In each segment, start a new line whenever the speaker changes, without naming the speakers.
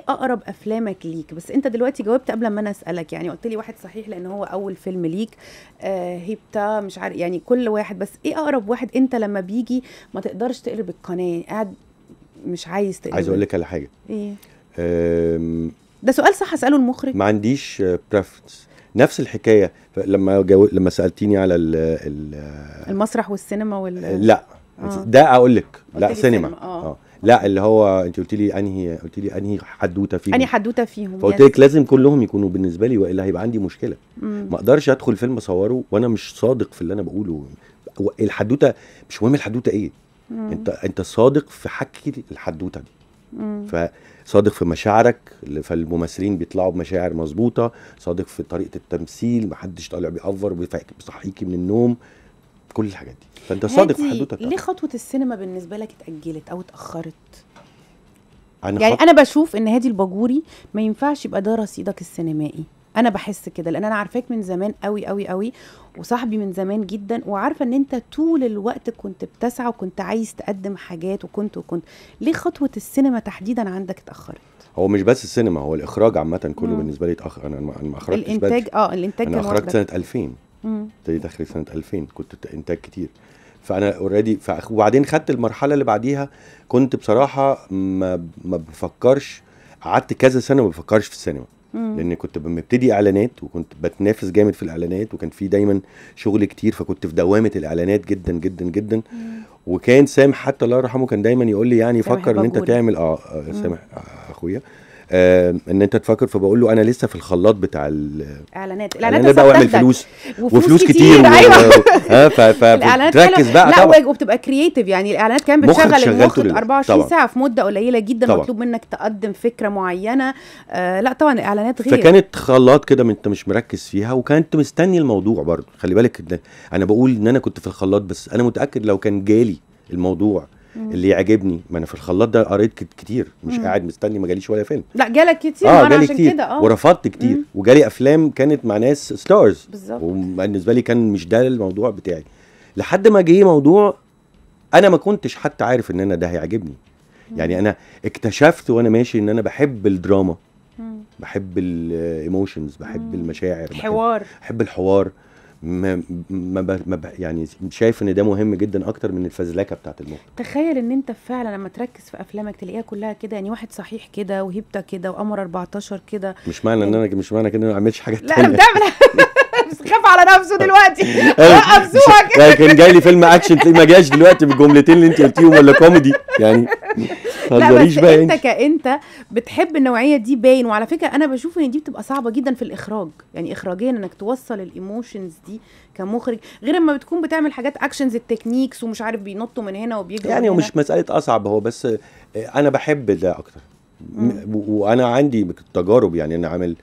ايه اقرب افلامك ليك بس انت دلوقتي جاوبت قبل ما انا اسالك يعني قلت لي واحد صحيح لان هو اول فيلم ليك آه هيبتا مش عارف يعني كل واحد بس ايه اقرب واحد انت لما بيجي ما تقدرش تقلب القناه قاعد مش عايز تقلب عايز اقول لك على حاجه ايه ده سؤال صح اساله المخرج ما
عنديش بريفرنس آه، نفس الحكايه لما جو... لما سالتيني على الـ الـ
المسرح والسينما وال لا
آه. ده اقول لك لا سينما, سينما. اه, آه. لا اللي هو انت قلت لي انهي قلت لي انهي حدوته فيهم انهي
حدوته فيهم فقلت لك
لازم كلهم يكونوا بالنسبه لي والا هيبقى عندي مشكله ما اقدرش ادخل فيلم اصوره وانا مش صادق في اللي انا بقوله الحدوته مش مهم الحدوته ايه مم. انت انت صادق في حكي الحدوته دي فصادق في مشاعرك فالممثلين بيطلعوا بمشاعر مظبوطه صادق في طريقه التمثيل محدش طالع بيأفر بيصحيكي من النوم كل الحاجات دي فانت صادق في حدوته ليه
خطوه السينما بالنسبه لك اتاجلت او اتاخرت أنا يعني انا بشوف ان هادي الباجوري ما ينفعش يبقى ده رصيدك السينمائي انا بحس كده لان انا عارفاك من زمان قوي قوي قوي وصاحبي من زمان جدا وعارفه ان انت طول الوقت كنت بتسعى وكنت عايز تقدم حاجات وكنت وكنت ليه خطوه السينما تحديدا عندك اتاخرت
هو مش بس السينما هو الاخراج عامه كله مم. بالنسبه لي اتاخر انا ما اخرجتش الانتاج اه الانتاج انا اخرجت سنه 2000 ابتديت اخر سنه 2000 كنت انتاج كتير فانا اوريدي وبعدين خدت المرحله اللي بعديها كنت بصراحه ما, ما بفكرش قعدت كذا سنه ما بفكرش في السينما لان كنت بمبتدي اعلانات وكنت بتنافس جامد في الاعلانات وكان في دايما شغل كتير فكنت في دوامه الاعلانات جدا جدا جدا مم. وكان سام حتى الله يرحمه كان دايما يقول لي يعني فكر ان انت تعمل اه, آه، سامح آه، اخويا آه ان انت تفكر فبقول له انا لسه في الخلاط بتاع الاعلانات الاعلانات بقى واعمل فلوس وفلوس, كتير, كتير ايوه فتركز بقى لا طبعا.
وبتبقى كرييتيف يعني الاعلانات كمان بتشغل المخ 24 ساعه في مده قليله جدا طبعا. مطلوب منك تقدم فكره معينه آه لا طبعا الاعلانات غير فكانت
خلاط كده انت مش مركز فيها وكنت مستني الموضوع برضه خلي بالك انا بقول ان انا كنت في الخلاط بس انا متاكد لو كان جالي الموضوع اللي يعجبني ما انا في الخلاط ده قريت كتير مش مم. قاعد مستني ما جاليش ولا فيلم
لا جالك كتير اه جالي عشان كتير كده اه ورفضت
كتير مم. وجالي افلام كانت مع ناس ستارز بالظبط وبالنسبه لي كان مش ده الموضوع بتاعي لحد ما جه موضوع انا ما كنتش حتى عارف ان انا ده هيعجبني يعني انا اكتشفت وانا ماشي ان انا بحب الدراما بحب الايموشنز بحب المشاعر الحوار بحب, بحب الحوار ما ما, ما يعني شايف ان ده مهم جدا اكتر من الفزلكه بتاعت المخ
تخيل ان انت فعلا لما تركز في افلامك تلاقيها كلها كده يعني واحد صحيح كده وهيبته كده وقمر 14 كده
مش معنى يعني ان انا مش معنى كده ما اعملش حاجات لا انا
بتعمل دلوقتي ابزوك كان جاي
لي فيلم اكشن تلاقيه ما جاش دلوقتي بالجملتين اللي انت قلتيهم ولا كوميدي يعني لا بس بقى انت
كانت بتحب النوعيه دي باين وعلى فكره انا بشوف ان دي بتبقى صعبه جدا في الاخراج يعني اخراجيا انك توصل الايموشنز دي كمخرج غير اما بتكون بتعمل حاجات اكشنز التكنيكس ومش عارف بينطوا من هنا وبيجروا يعني ومش
مساله اصعب هو بس آه، انا بحب ده اكتر وانا عندي تجارب يعني انا عامل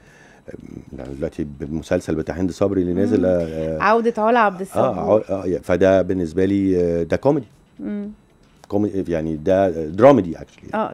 يعني دلوقتي بالمسلسل بتاع هند صبري اللي نازل آه
عوده علا عبد الصبور اه,
آه فده بالنسبه لي آه، ده كوميدي كوميدي يعني ده دراميدي اكشلي
اه